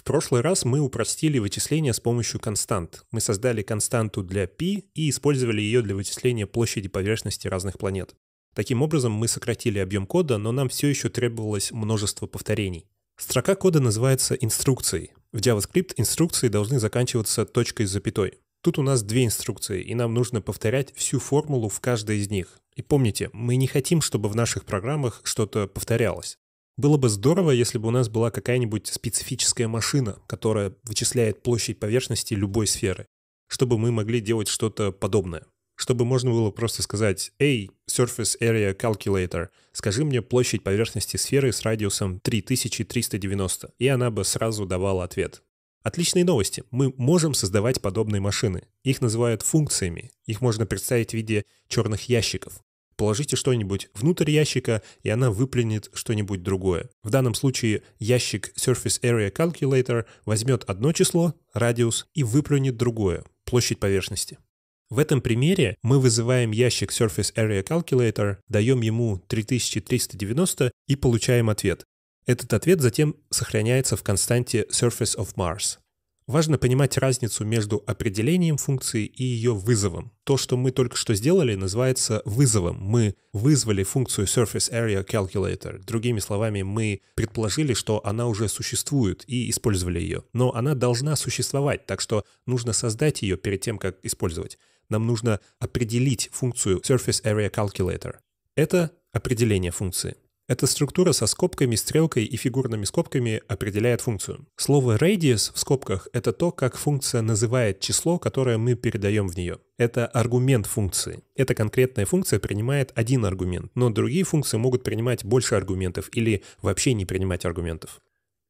В прошлый раз мы упростили вычисления с помощью констант. Мы создали константу для π и использовали ее для вычисления площади поверхности разных планет. Таким образом, мы сократили объем кода, но нам все еще требовалось множество повторений. Строка кода называется инструкцией. В JavaScript инструкции должны заканчиваться точкой с запятой. Тут у нас две инструкции, и нам нужно повторять всю формулу в каждой из них. И помните, мы не хотим, чтобы в наших программах что-то повторялось. Было бы здорово, если бы у нас была какая-нибудь специфическая машина, которая вычисляет площадь поверхности любой сферы, чтобы мы могли делать что-то подобное. Чтобы можно было просто сказать «Эй, Surface Area Calculator, скажи мне площадь поверхности сферы с радиусом 3390», и она бы сразу давала ответ. Отличные новости. Мы можем создавать подобные машины. Их называют функциями. Их можно представить в виде черных ящиков. Положите что-нибудь внутрь ящика, и она выплюнет что-нибудь другое. В данном случае ящик Surface Area Calculator возьмет одно число, радиус, и выплюнет другое, площадь поверхности. В этом примере мы вызываем ящик Surface Area Calculator, даем ему 3390 и получаем ответ. Этот ответ затем сохраняется в константе Surface of Mars. Важно понимать разницу между определением функции и ее вызовом. То, что мы только что сделали, называется вызовом. Мы вызвали функцию Surface Area Calculator. Другими словами, мы предположили, что она уже существует и использовали ее. Но она должна существовать, так что нужно создать ее перед тем, как использовать. Нам нужно определить функцию Surface Area Calculator. Это определение функции. Эта структура со скобками, стрелкой и фигурными скобками определяет функцию. Слово radius в скобках — это то, как функция называет число, которое мы передаем в нее. Это аргумент функции. Эта конкретная функция принимает один аргумент, но другие функции могут принимать больше аргументов или вообще не принимать аргументов.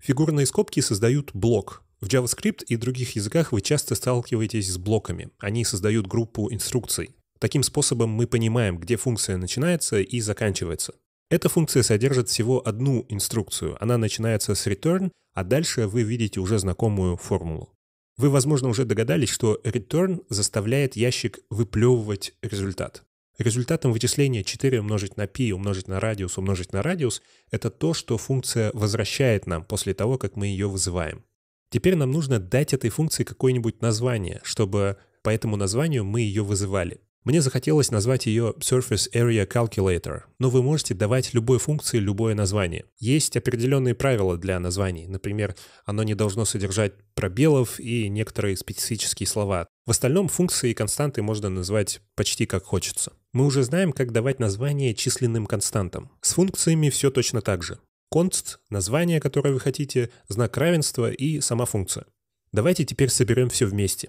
Фигурные скобки создают блок, в JavaScript и других языках вы часто сталкиваетесь с блоками. Они создают группу инструкций. Таким способом мы понимаем, где функция начинается и заканчивается. Эта функция содержит всего одну инструкцию. Она начинается с return, а дальше вы видите уже знакомую формулу. Вы, возможно, уже догадались, что return заставляет ящик выплевывать результат. Результатом вычисления 4 умножить на π умножить на радиус умножить на радиус — это то, что функция возвращает нам после того, как мы ее вызываем. Теперь нам нужно дать этой функции какое-нибудь название, чтобы по этому названию мы ее вызывали. Мне захотелось назвать ее Surface Area Calculator, но вы можете давать любой функции любое название. Есть определенные правила для названий, например, оно не должно содержать пробелов и некоторые специфические слова. В остальном функции и константы можно назвать почти как хочется. Мы уже знаем, как давать название численным константам. С функциями все точно так же. Конст, название, которое вы хотите, знак равенства и сама функция. Давайте теперь соберем все вместе.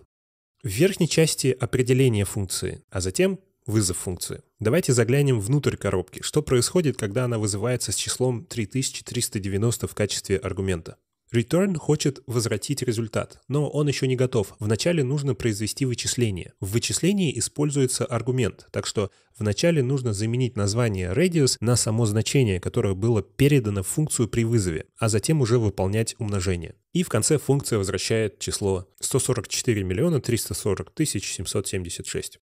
В верхней части определение функции, а затем вызов функции. Давайте заглянем внутрь коробки, что происходит, когда она вызывается с числом 3390 в качестве аргумента. Return хочет возвратить результат, но он еще не готов. Вначале нужно произвести вычисление. В вычислении используется аргумент, так что вначале нужно заменить название radius на само значение, которое было передано в функцию при вызове, а затем уже выполнять умножение. И в конце функция возвращает число 144 миллиона 340 тысяч 776.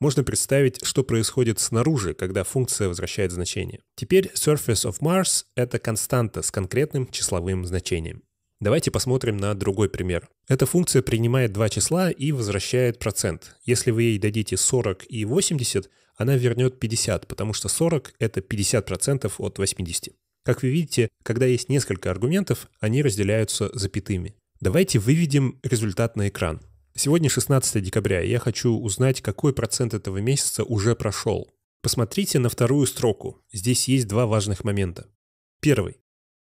Можно представить, что происходит снаружи, когда функция возвращает значение. Теперь surface of Mars — это константа с конкретным числовым значением. Давайте посмотрим на другой пример. Эта функция принимает два числа и возвращает процент. Если вы ей дадите 40 и 80, она вернет 50, потому что 40 — это 50% от 80. Как вы видите, когда есть несколько аргументов, они разделяются запятыми. Давайте выведем результат на экран. Сегодня 16 декабря, и я хочу узнать, какой процент этого месяца уже прошел. Посмотрите на вторую строку. Здесь есть два важных момента. Первый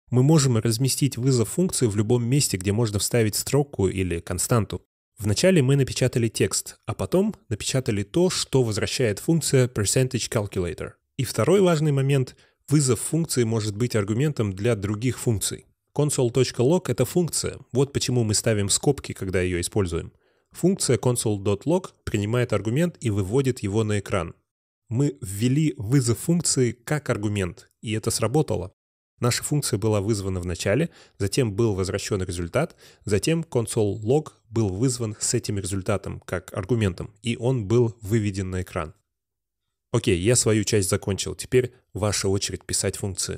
мы можем разместить вызов функции в любом месте, где можно вставить строку или константу. Вначале мы напечатали текст, а потом напечатали то, что возвращает функция percentage calculator. И второй важный момент – вызов функции может быть аргументом для других функций. console.log – это функция, вот почему мы ставим скобки, когда ее используем. Функция console.log принимает аргумент и выводит его на экран. Мы ввели вызов функции как аргумент, и это сработало. Наша функция была вызвана в начале, затем был возвращен результат, затем консоль log был вызван с этим результатом как аргументом, и он был выведен на экран. Окей, я свою часть закончил, теперь ваша очередь писать функции.